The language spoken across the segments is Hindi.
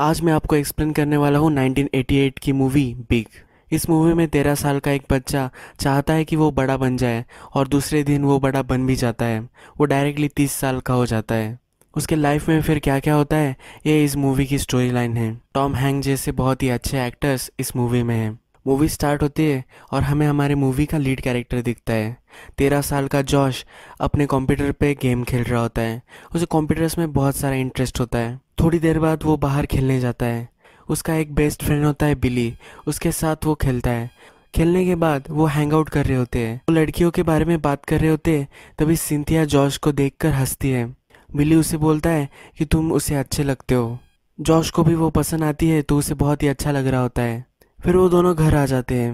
आज मैं आपको एक्सप्लेन करने वाला हूँ 1988 की मूवी बिग इस मूवी में तेरह साल का एक बच्चा चाहता है कि वो बड़ा बन जाए और दूसरे दिन वो बड़ा बन भी जाता है वो डायरेक्टली तीस साल का हो जाता है उसके लाइफ में फिर क्या क्या होता है ये इस मूवी की स्टोरी लाइन है टॉम हैंग जैसे बहुत ही अच्छे एक्टर्स इस मूवी में हैं मूवी स्टार्ट होती है और हमें हमारे मूवी का लीड कैरेक्टर दिखता है तेरह साल का जॉश अपने कंप्यूटर पे गेम खेल रहा होता है उसे कंप्यूटर्स में बहुत सारा इंटरेस्ट होता है थोड़ी देर बाद वो बाहर खेलने जाता है उसका एक बेस्ट फ्रेंड होता है बिली उसके साथ वो खेलता है खेलने के बाद वो हैंग आउट कर रहे होते हैं वो लड़कियों के बारे में बात कर रहे होते हैं तभी सिंथिया जॉश को देख हंसती है बिली उसे बोलता है कि तुम उसे अच्छे लगते हो जॉश को भी वो पसंद आती है तो उसे बहुत ही अच्छा लग रहा होता है फिर वो दोनों घर आ जाते हैं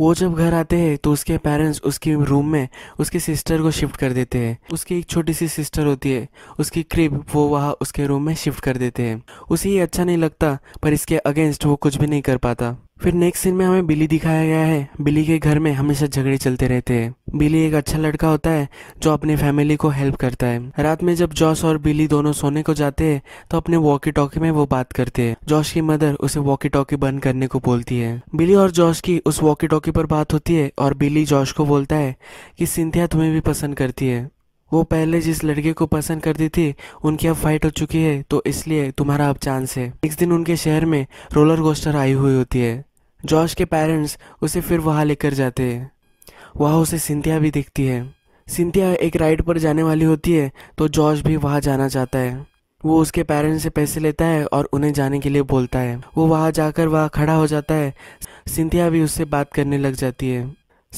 वो जब घर आते हैं तो उसके पेरेंट्स उसके रूम में उसके सिस्टर को शिफ्ट कर देते हैं उसकी एक छोटी सी सिस्टर होती है उसकी क्रिप वो वहाँ उसके रूम में शिफ्ट कर देते हैं उसे ये अच्छा नहीं लगता पर इसके अगेंस्ट वो कुछ भी नहीं कर पाता फिर नेक्स्ट सीन में हमें बिली दिखाया गया है बिली के घर में हमेशा झगड़े चलते रहते हैं बिली एक अच्छा लड़का होता है जो अपने फैमिली को हेल्प करता है रात में जब जॉस और बिली दोनों सोने को जाते हैं तो अपने वॉकी टॉकी में वो बात करते हैं जॉस की मदर उसे वॉकी टॉकी बंद करने को बोलती है बिली और जॉश की उस वॉकी टॉकी पर बात होती है और बिली जॉश को बोलता है कि सिंथिया तुम्हें भी पसंद करती है वो पहले जिस लड़के को पसंद करती थी उनकी अब फाइट हो चुकी है तो इसलिए तुम्हारा अब चांस है एक दिन उनके शहर में रोलर कोस्टर आई हुई होती है जॉर्ज के पेरेंट्स उसे फिर वहाँ लेकर जाते हैं वहाँ उसे सिंथिया भी दिखती है सिंथिया एक राइड पर जाने वाली होती है तो जॉर्ज भी वहाँ जाना चाहता है वो उसके पेरेंट्स से पैसे लेता है और उन्हें जाने के लिए बोलता है वो वहाँ जाकर वहाँ खड़ा हो जाता है सिंथिया भी उससे बात करने लग जाती है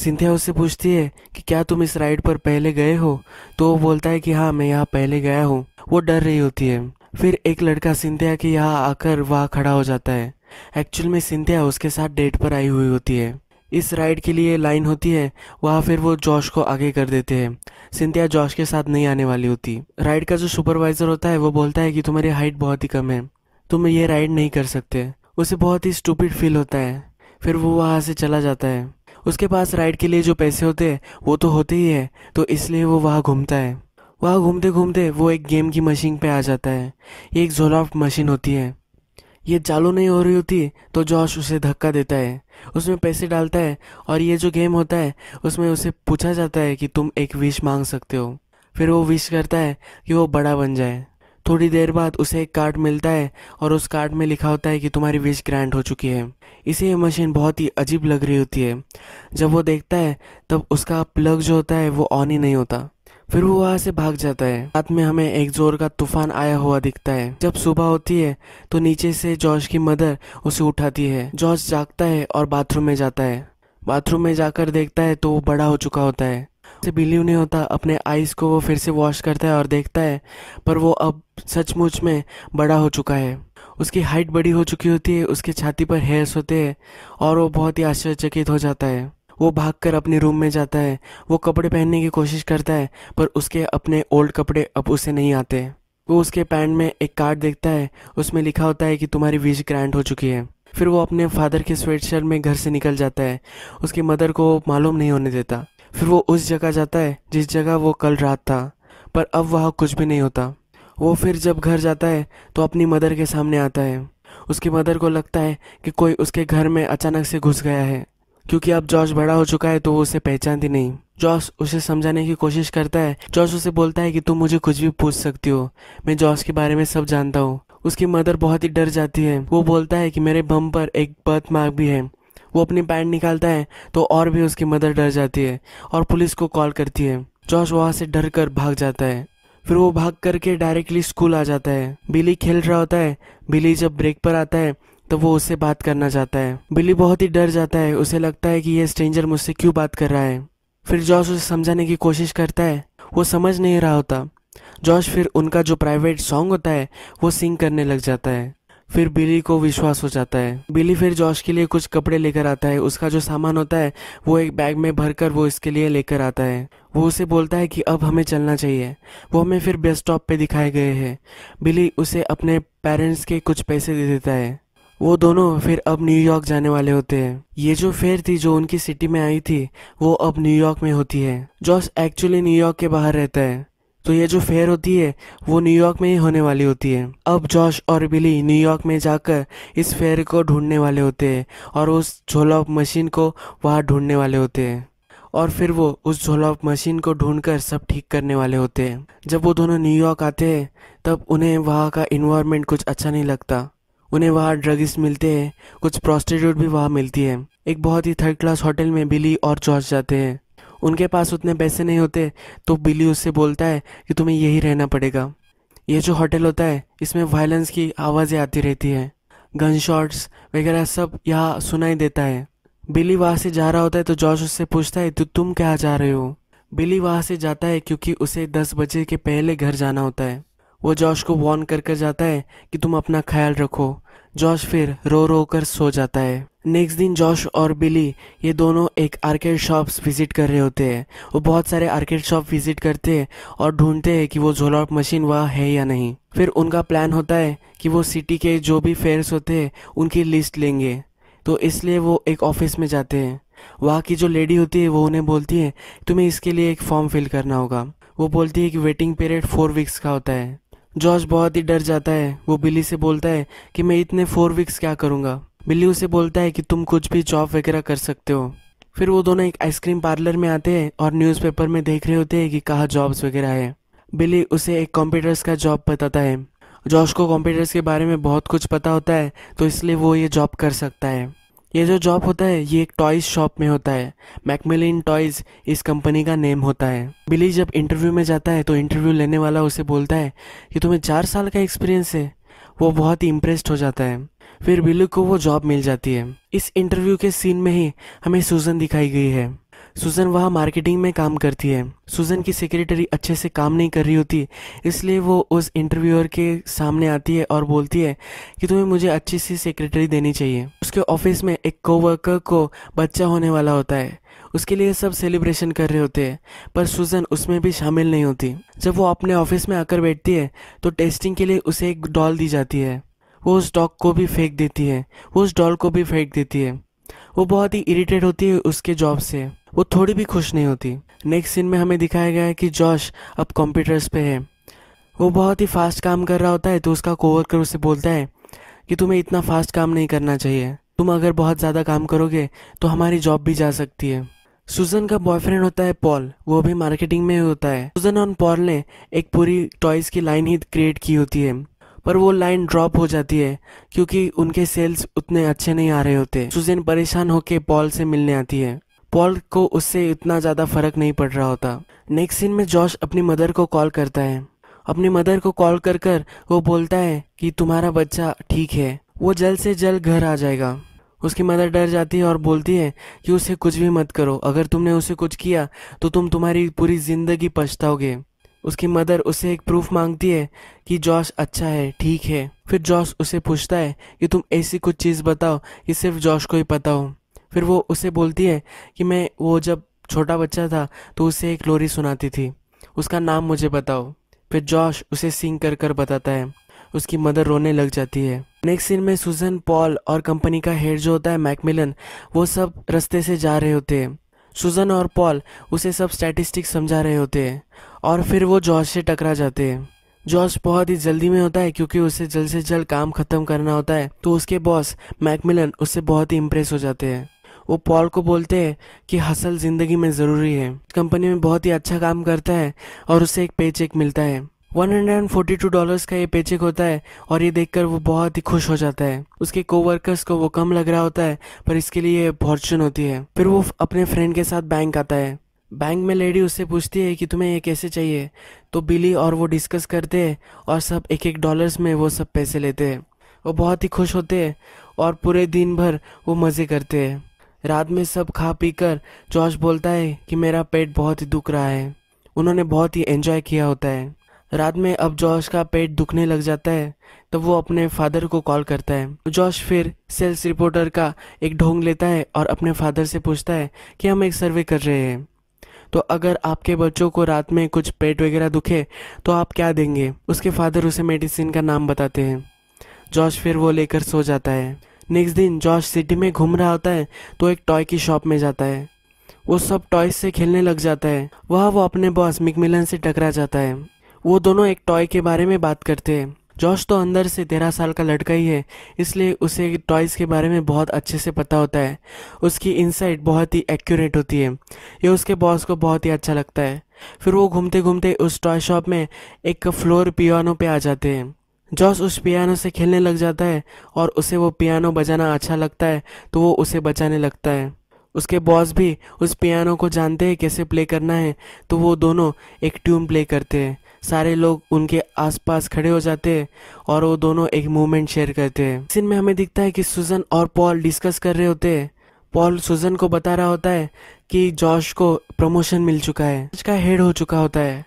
सिंथिया उससे पूछती है कि क्या तुम इस राइड पर पहले गए हो तो वो बोलता है कि हाँ मैं यहाँ पहले गया हूँ वो डर रही होती है फिर एक लड़का सिंथिया के यहाँ आकर वहाँ खड़ा हो जाता है एक्चुअल में सिंथिया उसके साथ डेट पर आई हुई होती है इस राइड के लिए लाइन होती है वहाँ फिर वो जॉश को आगे कर देते हैं सिंथिया जॉश के साथ नहीं आने वाली होती राइड का जो सुपरवाइजर होता है वो बोलता है कि तुम्हारी हाइट बहुत ही कम है तुम ये राइड नहीं कर सकते उसे बहुत ही स्टूपिड फील होता है फिर वो वहाँ से चला जाता है उसके पास राइड के लिए जो पैसे होते हैं वो तो होते ही है तो इसलिए वो वहाँ घूमता है वहाँ घूमते घूमते वो एक गेम की मशीन पे आ जाता है ये एक जोलॉफ्ट मशीन होती है ये चालू नहीं हो रही होती तो जॉश उसे धक्का देता है उसमें पैसे डालता है और ये जो गेम होता है उसमें उसे पूछा जाता है कि तुम एक विश मांग सकते हो फिर वो विश करता है कि वो बड़ा बन जाए थोड़ी देर बाद उसे एक कार्ड मिलता है और उस कार्ड में लिखा होता है कि तुम्हारी विश ग्रैंड हो चुकी है इसे ये मशीन बहुत ही अजीब लग रही होती है जब वो देखता है तब उसका प्लग जो होता है वो ऑन ही नहीं होता फिर वो वहाँ से भाग जाता है रात में हमें एक जोर का तूफान आया हुआ दिखता है जब सुबह होती है तो नीचे से जॉर्ज की मदर उसे उठाती है जॉर्ज जागता है और बाथरूम में जाता है बाथरूम में जाकर देखता है तो वो बड़ा हो चुका होता है उसे बिलीव नहीं होता अपने आईज को वो फिर से वॉश करता है और देखता है पर वो अब सचमुच में बड़ा हो चुका है उसकी हाइट बड़ी हो चुकी होती है उसके छाती पर हेयर्स होते हैं और वो बहुत ही आश्चर्यचकित हो जाता है वो भागकर अपने रूम में जाता है वो कपड़े पहनने की कोशिश करता है पर उसके अपने ओल्ड कपड़े अब उसे नहीं आते वो उसके पैंट में एक कार्ड देखता है उसमें लिखा होता है कि तुम्हारी विश ग्रांड हो चुकी है फिर वो अपने फादर के स्वेटशर्ट में घर से निकल जाता है उसकी मदर को मालूम नहीं होने देता फिर वो उस जगह जाता है जिस जगह वो कल रात था पर अब वहाँ कुछ भी नहीं होता वो फिर जब घर जाता है तो अपनी मदर के सामने आता है उसकी मदर को लगता है कि कोई उसके घर में अचानक से घुस गया है क्योंकि अब जॉर्ज बड़ा हो चुका है तो वो उसे पहचानती नहीं जॉस उसे समझाने की कोशिश करता है जॉस उसे बोलता है कि तुम मुझे कुछ भी पूछ सकती हो मैं जॉस के बारे में सब जानता हूँ उसकी मदर बहुत ही डर जाती है वो बोलता है कि मेरे बम पर एक बर्थ मार्क भी है वो अपनी पैंट निकालता है तो और भी उसकी मदर डर जाती है और पुलिस को कॉल करती है जॉस वहाँ से डर कर भाग जाता है फिर वो भाग करके डायरेक्टली स्कूल आ जाता है बिली खेल रहा होता है बिली जब ब्रेक पर आता है तो वो उससे बात करना चाहता है बिली बहुत ही डर जाता है उसे लगता है कि यह स्ट्रेंजर मुझसे क्यों बात कर रहा है फिर जॉश उसे समझाने की कोशिश करता है वो समझ नहीं रहा होता जॉश फिर उनका जो प्राइवेट सॉन्ग होता है वो सिंग करने लग जाता है फिर बिली को विश्वास हो जाता है बिली फिर जॉश के लिए कुछ कपड़े लेकर आता है उसका जो सामान होता है वो एक बैग में भरकर वो इसके लिए लेकर आता है वो उसे बोलता है कि अब हमें चलना चाहिए वो हमें फिर बस स्टॉप पे दिखाए गए हैं बिली उसे अपने पेरेंट्स के कुछ पैसे दे देता है वो दोनों फिर अब न्यूयॉर्क जाने वाले होते हैं ये जो फेयर थी जो उनकी सिटी में आई थी वो अब न्यूयॉर्क में होती है जॉस एक्चुअली न्यूयॉर्क के बाहर रहता है तो ये जो फेयर होती है वो न्यूयॉर्क में ही होने वाली होती है अब जॉश और बिली न्यूयॉर्क में जाकर इस फेयर को ढूंढने वाले होते हैं और उस झोला मशीन को वहाँ ढूंढने वाले होते हैं और फिर वो उस झोला मशीन को ढूंढकर सब ठीक करने वाले होते हैं जब वो दोनों न्यूयॉर्क आते हैं तब उन्हें वहाँ का इन्वायरमेंट कुछ अच्छा नहीं लगता उन्हें वहाँ ड्रग्स मिलते हैं कुछ प्रोस्टिट्यूट भी वहाँ मिलती है एक बहुत ही थर्ड क्लास होटल में बिली और जॉर्ज जाते हैं उनके पास उतने पैसे नहीं होते तो बिली उससे बोलता है कि तुम्हें यही रहना पड़ेगा ये जो होटल होता है इसमें वायलेंस की आवाज़ें आती रहती है गन शॉट्स वगैरह सब यहाँ सुनाई देता है बिली वहाँ से जा रहा होता है तो जॉर्ज उससे पूछता है तो तुम क्या जा रहे हो बिली वहाँ से जाता है क्योंकि उसे दस बजे के पहले घर जाना होता है वो जॉर्ज को वॉर्न कर कर जाता है कि तुम अपना ख्याल रखो जॉश फिर रो रो कर सो जाता है नेक्स्ट दिन जॉश और बिली ये दोनों एक आर्केड शॉप्स विजिट कर रहे होते हैं वो बहुत सारे आर्केड शॉप विजिट करते हैं और ढूंढते हैं कि वो झोलॉप मशीन वहाँ है या नहीं फिर उनका प्लान होता है कि वो सिटी के जो भी फेयर्स होते हैं उनकी लिस्ट लेंगे तो इसलिए वो एक ऑफिस में जाते हैं वहाँ की जो लेडी होती है वो उन्हें बोलती है तुम्हें इसके लिए एक फॉर्म फिल करना होगा वो बोलती है कि वेटिंग पीरियड फोर वीक्स का होता है जॉर्ज बहुत ही डर जाता है वो बिली से बोलता है कि मैं इतने फोर वीक्स क्या करूँगा बिल्ली उसे बोलता है कि तुम कुछ भी जॉब वगैरह कर सकते हो फिर वो दोनों एक आइसक्रीम पार्लर में आते हैं और न्यूज़पेपर में देख रहे होते हैं कि कहाँ जॉब्स वगैरह है बिली उसे एक कंप्यूटर्स का जॉब बताता है जॉर्ज को कंप्यूटर्स के बारे में बहुत कुछ पता होता है तो इसलिए वो ये जॉब कर सकता है ये जो जॉब होता है ये एक टॉयज़ शॉप में होता है मैकमिलिन टॉयज़ इस कंपनी का नेम होता है बिली जब इंटरव्यू में जाता है तो इंटरव्यू लेने वाला उसे बोलता है कि तुम्हें चार साल का एक्सपीरियंस है वो बहुत ही इम्प्रेस्ड हो जाता है फिर बिली को वो जॉब मिल जाती है इस इंटरव्यू के सीन में ही हमें सूजन दिखाई गई है सुजन वहाँ मार्केटिंग में काम करती है सुजन की सेक्रेटरी अच्छे से काम नहीं कर रही होती इसलिए वो उस इंटरव्यूअर के सामने आती है और बोलती है कि तुम्हें मुझे अच्छी सी सेक्रेटरी देनी चाहिए उसके ऑफिस में एक कोवर्कर को बच्चा होने वाला होता है उसके लिए सब सेलिब्रेशन कर रहे होते हैं पर सुजन उसमें भी शामिल नहीं होती जब वो अपने ऑफिस में आकर बैठती है तो टेस्टिंग के लिए उसे एक डॉल दी जाती है वो उस डॉग को भी फेंक देती है वो उस डॉल को भी फेंक देती है वो बहुत ही इरिटेट होती है उसके जॉब से वो थोड़ी भी खुश नहीं होती नेक्स्ट सीन में हमें दिखाया गया है कि जॉश अब कंप्यूटर्स पे है वो बहुत ही फास्ट काम कर रहा होता है तो उसका कोवर्कर उसे बोलता है कि तुम्हें इतना फास्ट काम नहीं करना चाहिए तुम अगर बहुत ज़्यादा काम करोगे तो हमारी जॉब भी जा सकती है सुजन का बॉयफ्रेंड होता है पॉल वो भी मार्केटिंग में होता है सुजन और पॉल ने एक पूरी टॉयज़ की लाइन ही क्रिएट की होती है पर वो लाइन ड्रॉप हो जाती है क्योंकि उनके सेल्स उतने अच्छे नहीं आ रहे होते सुजन परेशान होकर पॉल से मिलने आती है पॉल को उससे इतना ज़्यादा फर्क नहीं पड़ रहा होता नेक्स्ट सीन में जॉश अपनी मदर को कॉल करता है अपनी मदर को कॉल कर कर वो बोलता है कि तुम्हारा बच्चा ठीक है वो जल्द से जल्द घर आ जाएगा उसकी मदर डर जाती है और बोलती है कि उसे कुछ भी मत करो अगर तुमने उसे कुछ किया तो तुम तुम्हारी पूरी ज़िंदगी पछताओगे उसकी मदर उसे एक प्रूफ मांगती है कि जॉश अच्छा है ठीक है फिर जॉश उसे पूछता है कि तुम ऐसी कुछ चीज़ बताओ कि सिर्फ जॉश को ही पता हो फिर वो उसे बोलती है कि मैं वो जब छोटा बच्चा था तो उसे एक लोरी सुनाती थी उसका नाम मुझे बताओ फिर जॉश उसे सिंग कर कर बताता है उसकी मदर रोने लग जाती है नेक्स्ट सीन में सुजन पॉल और कंपनी का हेड जो होता है मैकमिलन वो सब रस्ते से जा रहे होते हैं सुजन और पॉल उसे सब स्टैटिस्टिक्स समझा रहे होते हैं और फिर वो जॉश से टकरा जाते हैं जॉर्ज बहुत ही जल्दी में होता है क्योंकि उसे जल्द से जल्द काम खत्म करना होता है तो उसके बॉस मैकमिलन उससे बहुत ही इम्प्रेस हो जाते हैं वो पॉल को बोलते हैं कि हसल ज़िंदगी में ज़रूरी है कंपनी में बहुत ही अच्छा काम करता है और उसे एक पेचेक मिलता है 142 डॉलर्स का ये पेचेक होता है और ये देखकर वो बहुत ही खुश हो जाता है उसके कोवर्कर्स को वो कम लग रहा होता है पर इसके लिए फॉर्चून होती है फिर वो अपने फ्रेंड के साथ बैंक आता है बैंक में लेडी उससे पूछती है कि तुम्हें ये कैसे चाहिए तो बिली और वो डिस्कस करते हैं और सब एक एक डॉलर्स में वो सब पैसे लेते हैं वो बहुत ही खुश होते हैं और पूरे दिन भर वो मज़े करते हैं रात में सब खा पी कर जॉर्ज बोलता है कि मेरा पेट बहुत ही दुख रहा है उन्होंने बहुत ही एंजॉय किया होता है रात में अब जॉश का पेट दुखने लग जाता है तो वो अपने फादर को कॉल करता है जॉश फिर सेल्स रिपोर्टर का एक ढोंग लेता है और अपने फादर से पूछता है कि हम एक सर्वे कर रहे हैं तो अगर आपके बच्चों को रात में कुछ पेट वगैरह दुखे तो आप क्या देंगे उसके फादर उसे मेडिसिन का नाम बताते हैं जॉर्ज फिर वो लेकर सो जाता है नेक्स्ट दिन जॉर्ज सिटी में घूम रहा होता है तो एक टॉय की शॉप में जाता है वो सब टॉयज से खेलने लग जाता है वह वो अपने बॉस मिकमिलन से टकरा जाता है वो दोनों एक टॉय के बारे में बात करते हैं जॉर्ज तो अंदर से तेरह साल का लड़का ही है इसलिए उसे टॉयज़ के बारे में बहुत अच्छे से पता होता है उसकी इनसाइट बहुत ही एक्यूरेट होती है ये उसके बॉस को बहुत ही अच्छा लगता है फिर वो घूमते घूमते उस टॉय शॉप में एक फ्लोर पियानो पे आ जाते हैं जॉस उस पियानो से खेलने लग जाता है और उसे वो पियानो बजाना अच्छा लगता है तो वो उसे बचाने लगता है उसके बॉस भी उस पियानो को जानते हैं कैसे प्ले करना है तो वो दोनों एक ट्यून प्ले करते हैं सारे लोग उनके आसपास खड़े हो जाते हैं और वो दोनों एक मूवमेंट शेयर करते हैं सीन में हमें दिखता है कि सुजन और पॉल डिस्कस कर रहे होते हैं पॉल सुजन को बता रहा होता है कि जॉश को प्रमोशन मिल चुका है उसका हेड हो चुका होता है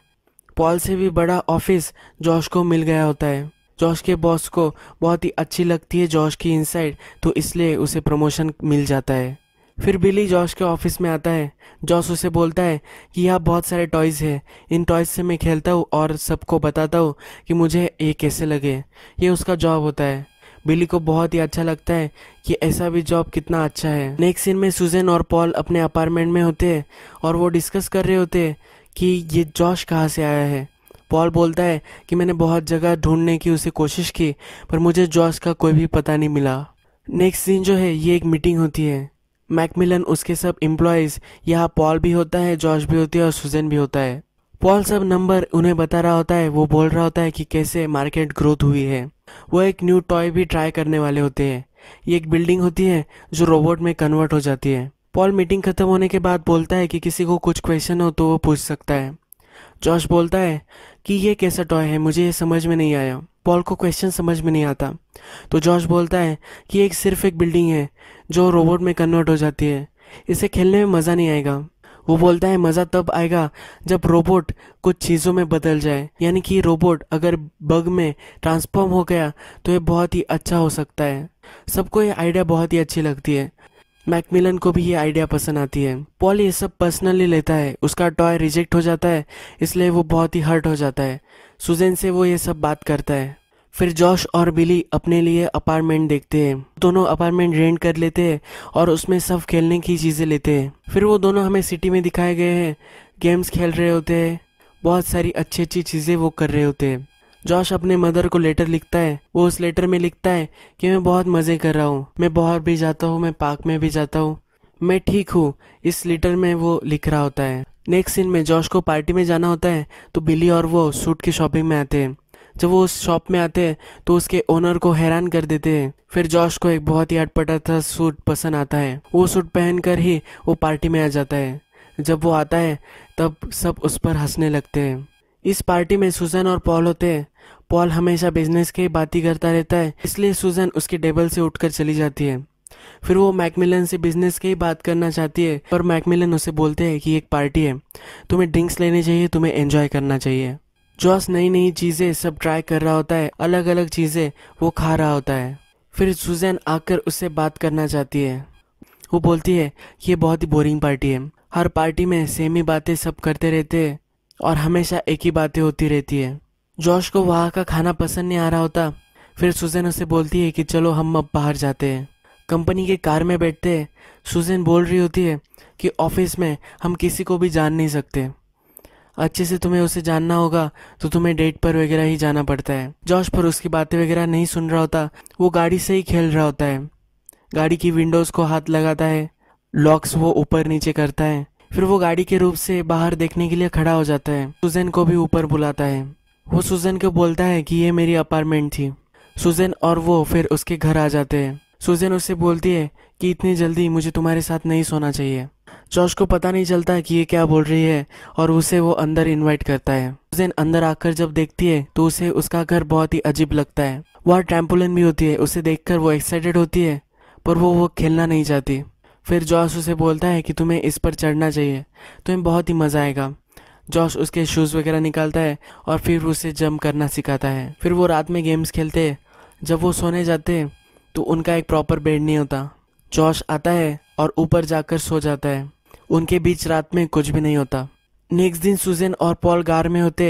पॉल से भी बड़ा ऑफिस जॉश को मिल गया होता है जॉश के बॉस को बहुत ही अच्छी लगती है जॉश की इनसाइड तो इसलिए उसे प्रमोशन मिल जाता है फिर बिली जॉश के ऑफिस में आता है जॉश उसे बोलता है कि यहाँ बहुत सारे टॉयज़ हैं इन टॉयज़ से मैं खेलता हूँ और सबको बताता हूँ कि मुझे ये कैसे लगे ये उसका जॉब होता है बिली को बहुत ही अच्छा लगता है कि ऐसा भी जॉब कितना अच्छा है नेक्स्ट सीन में सुजन और पॉल अपने अपार्टमेंट में होते हैं और वो डिस्कस कर रहे होते हैं कि ये जॉश कहाँ से आया है पॉल बोलता है कि मैंने बहुत जगह ढूंढने की उसे कोशिश की पर मुझे जॉस का कोई भी पता नहीं मिला नेक्स्ट दिन जो है ये एक मीटिंग होती है मैकमिलन उसके सब एम्प्लॉयज़ यहाँ पॉल भी होता है जॉर्ज भी होती है और सुजन भी होता है पॉल सब नंबर उन्हें बता रहा होता है वो बोल रहा होता है कि कैसे मार्केट ग्रोथ हुई है वो एक न्यू टॉय भी ट्राई करने वाले होते हैं ये एक बिल्डिंग होती है जो रोबोट में कन्वर्ट हो जाती है पॉल मीटिंग खत्म होने के बाद बोलता है कि किसी को कुछ क्वेश्चन हो तो वो पूछ सकता है जॉर्ज बोलता है कि ये कैसा टॉय है मुझे ये समझ में नहीं आया पॉल को क्वेश्चन समझ में नहीं आता तो जॉश बोलता है कि एक सिर्फ एक बिल्डिंग है जो रोबोट में कन्वर्ट हो जाती है इसे खेलने में मज़ा नहीं आएगा वो बोलता है मज़ा तब आएगा जब रोबोट कुछ चीज़ों में बदल जाए यानी कि रोबोट अगर बग में ट्रांसफॉर्म हो गया तो ये बहुत ही अच्छा हो सकता है सबको ये आइडिया बहुत ही अच्छी लगती है मैकमिलन को भी ये आइडिया पसंद आती है पॉल ये सब पर्सनली लेता है उसका टॉय रिजेक्ट हो जाता है इसलिए वो बहुत ही हर्ट हो जाता है सुजैन से वो ये सब बात करता है फिर जॉश और बिली अपने लिए अपार्टमेंट देखते हैं दोनों अपार्टमेंट रेंट कर लेते हैं और उसमें सब खेलने की चीज़ें लेते हैं फिर वो दोनों हमें सिटी में दिखाए गए हैं गेम्स खेल रहे होते हैं बहुत सारी अच्छी अच्छी चीज़ें वो कर रहे होते हैं जॉश अपने मदर को लेटर लिखता है वो उस लेटर में लिखता है कि मैं बहुत मज़े कर रहा हूँ मैं बाहर भी जाता हूँ मैं पार्क में भी जाता हूँ मैं ठीक हूँ इस लेटर में वो लिख रहा होता है नेक्स्ट सीन में जॉश को पार्टी में जाना होता है तो बिली और वो सूट की शॉपिंग में आते हैं जब वो उस शॉप में आते हैं तो उसके ओनर को हैरान कर देते हैं फिर जॉश को एक बहुत ही अटपटा था सूट पसंद आता है वो सूट पहनकर ही वो पार्टी में आ जाता है जब वो आता है तब सब उस पर हंसने लगते हैं इस पार्टी में सुजन और पॉल होते हैं पॉल हमेशा बिजनेस की बात ही करता रहता है इसलिए सुजन उसके टेबल से उठकर चली जाती है फिर वो मैकमिलन से बिजनेस की बात करना चाहती है पर मैकमिलन उसे बोलते हैं कि एक पार्टी है तुम्हें ड्रिंक्स लेने चाहिए तुम्हें एंजॉय करना चाहिए जॉस नई नई चीज़ें सब ट्राई कर रहा होता है अलग अलग चीज़ें वो खा रहा होता है फिर सुजैन आकर उससे बात करना चाहती है वो बोलती है ये बहुत ही बोरिंग पार्टी है हर पार्टी में सेम ही बातें सब करते रहते हैं और हमेशा एक ही बातें होती रहती है जॉश को वहाँ का खाना पसंद नहीं आ रहा होता फिर सुजैन उसे बोलती है कि चलो हम अब बाहर जाते हैं कंपनी के कार में बैठते हैं सुजैन बोल रही होती है कि ऑफिस में हम किसी को भी जान नहीं सकते अच्छे से तुम्हें उसे जानना होगा तो तुम्हें डेट पर वगैरह ही जाना पड़ता है जॉश पर उसकी बातें वगैरह नहीं सुन रहा होता वो गाड़ी से ही खेल रहा होता है गाड़ी की विंडोज़ को हाथ लगाता है लॉक्स वो ऊपर नीचे करता है फिर वो गाड़ी के रूप से बाहर देखने के लिए खड़ा हो जाता है सुजैन को भी ऊपर बुलाता है वो सुजैन को बोलता है कि ये मेरी अपार्टमेंट थी सुजैन और वो फिर उसके घर आ जाते हैं सुजैन उससे बोलती है कि इतनी जल्दी मुझे तुम्हारे साथ नहीं सोना चाहिए जॉश को पता नहीं चलता कि ये क्या बोल रही है और उसे वो अंदर इन्वाइट करता है सुजैन अंदर आकर जब देखती है तो उसे उसका घर बहुत ही अजीब लगता है वहाँ ट्रैम्पोलिन भी होती है उसे देखकर वो एक्साइटेड होती है पर वो वो खेलना नहीं चाहती फिर जॉश उसे बोलता है कि तुम्हें इस पर चढ़ना चाहिए तुम्हें बहुत ही मज़ा आएगा जॉश उसके शूज़ वगैरह निकालता है और फिर उसे जम करना सिखाता है फिर वो रात में गेम्स खेलते जब वो सोने जाते तो उनका एक प्रॉपर बेड नहीं होता जॉश आता है और ऊपर जाकर सो जाता है उनके बीच रात में कुछ भी नहीं होता नेक्स्ट दिन सुजैन और पॉल गार में होते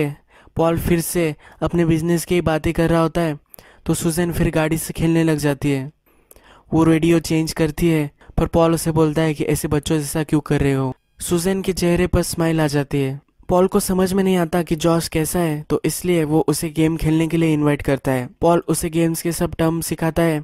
पॉल फिर से अपने बिजनेस की बातें कर रहा होता है तो सुजैन फिर गाड़ी से खेलने लग जाती है वो रेडियो चेंज करती है पर पॉल उसे बोलता है कि ऐसे बच्चों जैसा क्यों कर रहे हो सुजैन के चेहरे पर स्माइल आ जाती है पॉल को समझ में नहीं आता कि जॉर्ज कैसा है तो इसलिए वो उसे गेम खेलने के लिए इनवाइट करता है पॉल उसे गेम्स के सब टर्म सिखाता है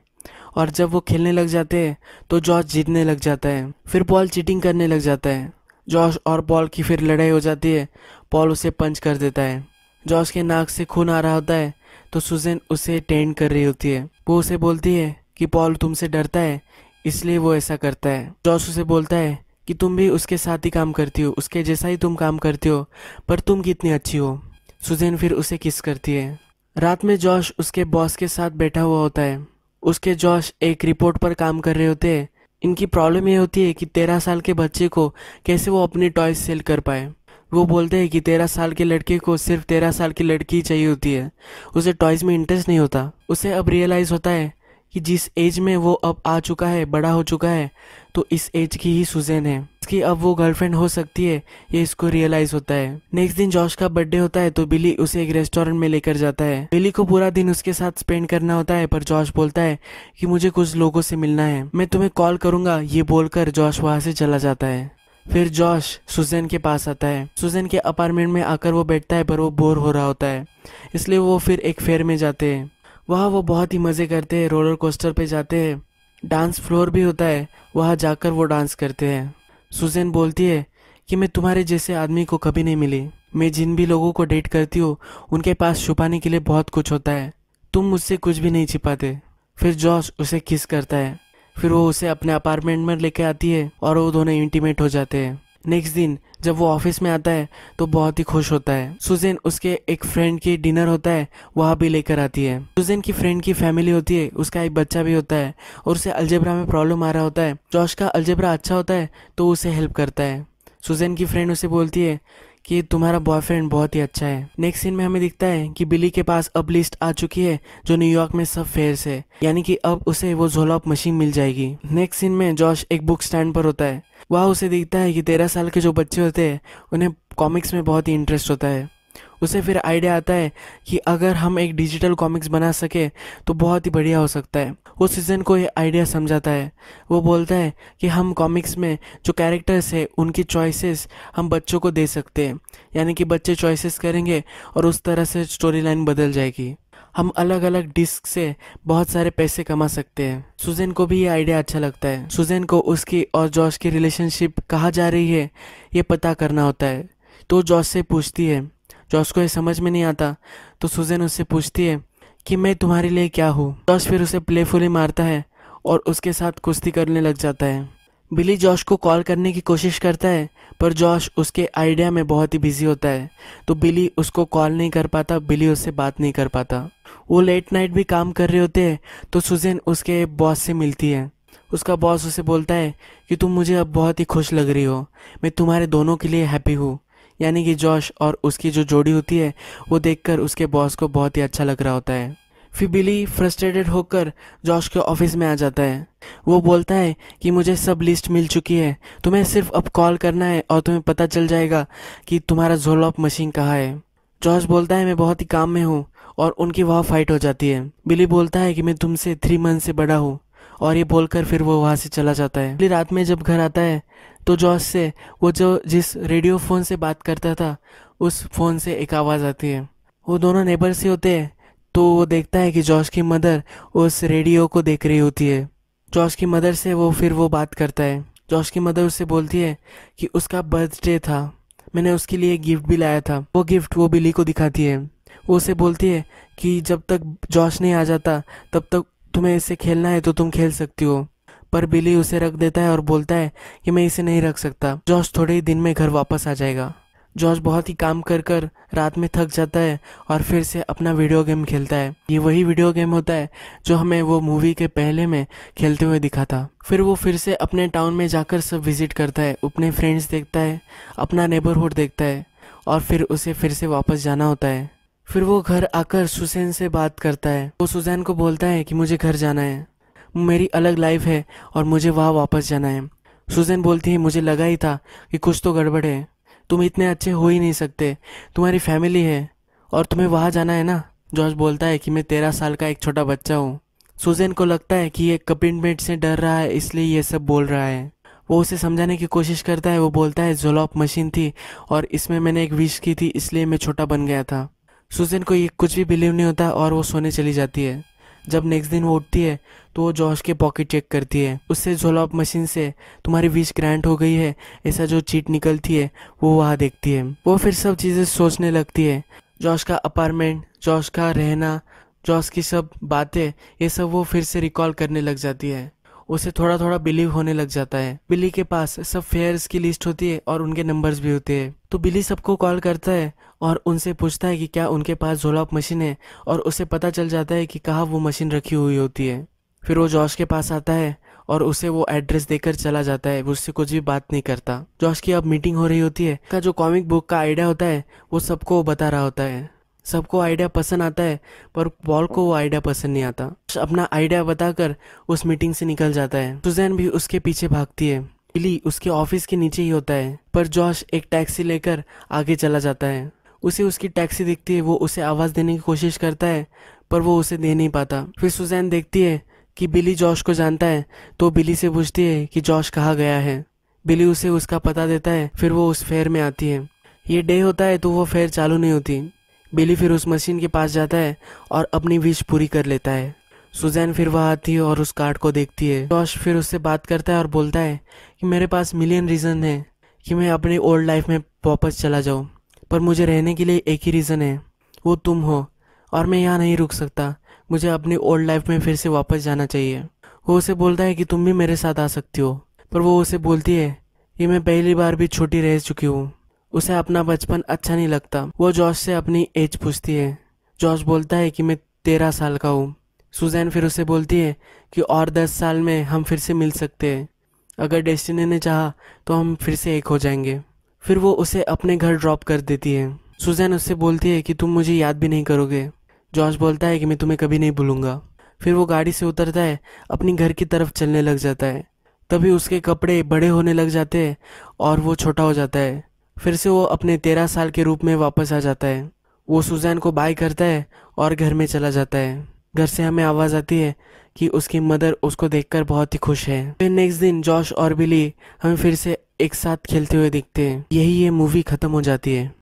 और जब वो खेलने लग जाते हैं तो जॉस जीतने लग जाता है फिर पॉल चीटिंग करने लग जाता है जॉस और पॉल की फिर लड़ाई हो जाती है पॉल उसे पंच कर देता है जॉस के नाक से खून आ रहा होता है तो सुजैन उसे टेंड कर रही होती है वो उसे बोलती है कि पॉल तुमसे डरता है इसलिए वो ऐसा करता है जॉस उसे बोलता है कि तुम भी उसके साथ ही काम करती हो उसके जैसा ही तुम काम करती हो पर तुम कितनी अच्छी हो सुजैन फिर उसे किस करती है रात में जॉश उसके बॉस के साथ बैठा हुआ होता है उसके जॉश एक रिपोर्ट पर काम कर रहे होते हैं इनकी प्रॉब्लम ये होती है कि तेरह साल के बच्चे को कैसे वो अपने टॉयज सेल कर पाए वो बोलते हैं कि तेरह साल के लड़के को सिर्फ तेरह साल की लड़की चाहिए होती है उसे टॉयज़ में इंटरेस्ट नहीं होता उसे अब रियलाइज़ होता है कि जिस एज में वो अब आ चुका है बड़ा हो चुका है तो इस एज की ही सुजैन है कि अब वो गर्लफ्रेंड हो सकती है ये इसको रियलाइज होता है नेक्स्ट दिन जॉश का बर्थडे होता है तो बिली उसे एक रेस्टोरेंट में लेकर जाता है बिली को पूरा दिन उसके साथ स्पेंड करना होता है पर जॉश बोलता है कि मुझे कुछ लोगों से मिलना है मैं तुम्हें कॉल करूंगा ये बोलकर जॉश वहाँ से चला जाता है फिर जॉश सुजैन के पास आता है सुजैन के अपार्टमेंट में आकर वो बैठता है पर वो बोर हो रहा होता है इसलिए वो फिर एक फेयर में जाते हैं वहाँ वो बहुत ही मज़े करते हैं रोलर कोस्टर पे जाते हैं डांस फ्लोर भी होता है वहाँ जाकर वो डांस करते हैं सुजैन बोलती है कि मैं तुम्हारे जैसे आदमी को कभी नहीं मिली मैं जिन भी लोगों को डेट करती हूँ उनके पास छुपाने के लिए बहुत कुछ होता है तुम मुझसे कुछ भी नहीं छिपाते फिर जॉश उसे किस करता है फिर वो उसे अपने अपार्टमेंट में लेके आती है और वो दोनों इंटीमेट हो जाते हैं नेक्स्ट दिन जब वो ऑफिस में आता है तो बहुत ही खुश होता है सुजैन उसके एक फ्रेंड की डिनर होता है वहाँ भी लेकर आती है सुजेन की फ्रेंड की फैमिली होती है उसका एक बच्चा भी होता है और उसे अलजेब्रा में प्रॉब्लम आ रहा होता है जॉश का अलजेब्रा अच्छा होता है तो उसे हेल्प करता है सुजैन की फ्रेंड उसे बोलती है कि तुम्हारा बॉयफ्रेंड बहुत ही अच्छा है नेक्स्ट सीन में हमें दिखता है कि बिली के पास अब लिस्ट आ चुकी है जो न्यूयॉर्क में सब फेयर है यानी कि अब उसे वो जोलॉप मशीन मिल जाएगी नेक्स्ट सीन में जॉश एक बुक स्टैंड पर होता है वह उसे दिखता है कि तेरह साल के जो बच्चे होते हैं उन्हें कॉमिक्स में बहुत ही इंटरेस्ट होता है उसे फिर आइडिया आता है कि अगर हम एक डिजिटल कॉमिक्स बना सके तो बहुत ही बढ़िया हो सकता है वो सीजन को ये आइडिया समझाता है वो बोलता है कि हम कॉमिक्स में जो कैरेक्टर्स है उनकी चॉइसेस हम बच्चों को दे सकते हैं यानी कि बच्चे चॉइसेस करेंगे और उस तरह से स्टोरी लाइन बदल जाएगी हम अलग अलग डिस्क से बहुत सारे पैसे कमा सकते हैं सुजैन को भी ये आइडिया अच्छा लगता है सुजैन को उसकी और जॉर्ज की रिलेशनशिप कहाँ जा रही है ये पता करना होता है तो जॉर्ज से पूछती है जॉश को यह समझ में नहीं आता तो सुजैन उससे पूछती है कि मैं तुम्हारे लिए क्या हूँ जॉश फिर उसे प्लेफुली मारता है और उसके साथ कुश्ती करने लग जाता है बिली जॉश को कॉल करने की कोशिश करता है पर जॉश उसके आइडिया में बहुत ही बिजी होता है तो बिली उसको कॉल नहीं कर पाता बिली उससे बात नहीं कर पाता वो लेट नाइट भी काम कर रहे होते हैं तो सुजैन उसके बॉस से मिलती है उसका बॉस उसे बोलता है कि तुम मुझे अब बहुत ही खुश लग रही हो मैं तुम्हारे दोनों के लिए हैप्पी हूँ यानी कि जॉश और उसकी जो जोड़ी होती है वो देखकर उसके बॉस को बहुत ही अच्छा लग रहा होता है फिर बिली फ्रस्ट्रेटेड होकर जॉश के ऑफिस में आ जाता है वो बोलता है कि मुझे सब लिस्ट मिल चुकी है तुम्हें सिर्फ अब कॉल करना है और तुम्हें पता चल जाएगा कि तुम्हारा जोलॉप मशीन कहाँ है जॉश बोलता है मैं बहुत ही काम में हूँ और उनकी वहाँ फाइट हो जाती है बिली बोलता है कि मैं तुमसे थ्री मंथ से बड़ा हूँ और ये बोलकर फिर वो वहाँ से चला जाता है अगली रात में जब घर आता है तो जॉस से वो जो जिस रेडियो फ़ोन से बात करता था उस फ़ोन से एक आवाज़ आती है वो दोनों नेबर से होते हैं तो वो देखता है कि जॉश की मदर उस रेडियो को देख रही होती है जॉश की मदर से वो फिर वो बात करता है जॉश की मदर उससे बोलती है कि उसका बर्थडे था मैंने उसके लिए गिफ्ट भी लाया था वो गिफ्ट वो बिली को दिखाती है वो उसे बोलती है कि जब तक जॉश नहीं आ जाता तब तक तुम्हें इसे खेलना है तो तुम खेल सकती हो पर बिली उसे रख देता है और बोलता है कि मैं इसे नहीं रख सकता जॉर्ज थोड़े ही दिन में घर वापस आ जाएगा जॉर्ज बहुत ही काम कर कर रात में थक जाता है और फिर से अपना वीडियो गेम खेलता है ये वही वीडियो गेम होता है जो हमें वो मूवी के पहले में खेलते हुए दिखा था फिर वो फिर से अपने टाउन में जाकर सब विजिट करता है अपने फ्रेंड्स देखता है अपना नेबरहुड देखता है और फिर उसे फिर से वापस जाना होता है फिर वो घर आकर सुसैन से बात करता है वो सुजैन को बोलता है कि मुझे घर जाना है मेरी अलग लाइफ है और मुझे वहाँ वापस जाना है सुजैन बोलती है मुझे लगा ही था कि कुछ तो गड़बड़ है तुम इतने अच्छे हो ही नहीं सकते तुम्हारी फैमिली है और तुम्हें वहाँ जाना है ना जॉर्ज बोलता है कि मैं तेरह साल का एक छोटा बच्चा हूँ सुजैन को लगता है कि ये कपिनमेंट से डर रहा है इसलिए ये सब बोल रहा है वो उसे समझाने की कोशिश करता है वो बोलता है जोलॉप मशीन थी और इसमें मैंने एक विश की थी इसलिए मैं छोटा बन गया था सुजैन को ये कुछ भी बिलीव नहीं होता और वो सोने चली जाती है जब नेक्स्ट दिन वो उठती है तो वो जॉश के पॉकेट चेक करती है उससे झोलॉप मशीन से तुम्हारी विश ग्रांट हो गई है ऐसा जो चीट निकलती है वो वहाँ देखती है वो फिर सब चीज़ें सोचने लगती है जॉश का अपार्टमेंट जॉश का रहना जॉश की सब बातें ये सब वो फिर से रिकॉल करने लग जाती है उसे थोड़ा थोड़ा बिलीव होने लग जाता है बिली के पास सब फेयर्स की लिस्ट होती है और उनके नंबर्स भी होते हैं तो बिली सबको कॉल करता है और उनसे पूछता है कि क्या उनके पास जोलॉप मशीन है और उसे पता चल जाता है कि कहाँ वो मशीन रखी हुई होती है फिर वो जॉश के पास आता है और उसे वो एड्रेस देकर चला जाता है वो उससे कुछ भी बात नहीं करता जॉश की अब मीटिंग हो रही होती है का जो कॉमिक बुक का आइडिया होता है वो सबको बता रहा होता है सबको आइडिया पसंद आता है पर पॉल को वो आइडिया पसंद नहीं आता अपना आइडिया बताकर उस मीटिंग से निकल जाता है सुजैन भी उसके पीछे भागती है बिली उसके ऑफिस के नीचे ही होता है पर जॉश एक टैक्सी लेकर आगे चला जाता है उसे उसकी टैक्सी दिखती है वो उसे आवाज़ देने की कोशिश करता है पर वो उसे दे नहीं पाता फिर सुजैन देखती है कि बिली जॉश को जानता है तो बिली से पूछती है कि जॉश कहाँ गया है बिली उसे उसका पता देता है फिर वो उस फेयर में आती है ये डे होता है तो वो फेयर चालू नहीं होती बिली फिर उस मशीन के पास जाता है और अपनी विश पूरी कर लेता है सुजैन फिर वहाँ आती है और उस कार्ड को देखती है जॉश फिर उससे बात करता है और बोलता है कि मेरे पास मिलियन रीज़न है कि मैं अपने ओल्ड लाइफ में वापस चला जाऊँ पर मुझे रहने के लिए एक ही रीज़न है वो तुम हो और मैं यहाँ नहीं रुक सकता मुझे अपनी ओल्ड लाइफ में फिर से वापस जाना चाहिए वो उसे बोलता है कि तुम भी मेरे साथ आ सकती हो पर वो उसे बोलती है कि मैं पहली बार भी छोटी रह चुकी हूँ उसे अपना बचपन अच्छा नहीं लगता वो जॉर्ज से अपनी एज पूछती है जॉर्ज बोलता है कि मैं तेरह साल का हूँ सुजैन फिर उसे बोलती है कि और दस साल में हम फिर से मिल सकते हैं अगर डेस्टिनी ने चाहा तो हम फिर से एक हो जाएंगे फिर वो उसे अपने घर ड्रॉप कर देती है सुजैन उससे बोलती है कि तुम मुझे याद भी नहीं करोगे जॉर्ज बोलता है कि मैं तुम्हें कभी नहीं भूलूंगा फिर वो गाड़ी से उतरता है अपनी घर की तरफ चलने लग जाता है तभी उसके कपड़े बड़े होने लग जाते हैं और वो छोटा हो जाता है फिर से वो अपने तेरह साल के रूप में वापस आ जाता है वो सुजैन को बाय करता है और घर में चला जाता है घर से हमें आवाज़ आती है कि उसकी मदर उसको देखकर बहुत ही खुश है फिर नेक्स्ट दिन जॉश और बिली हमें फिर से एक साथ खेलते हुए दिखते हैं यही ये मूवी ख़त्म हो जाती है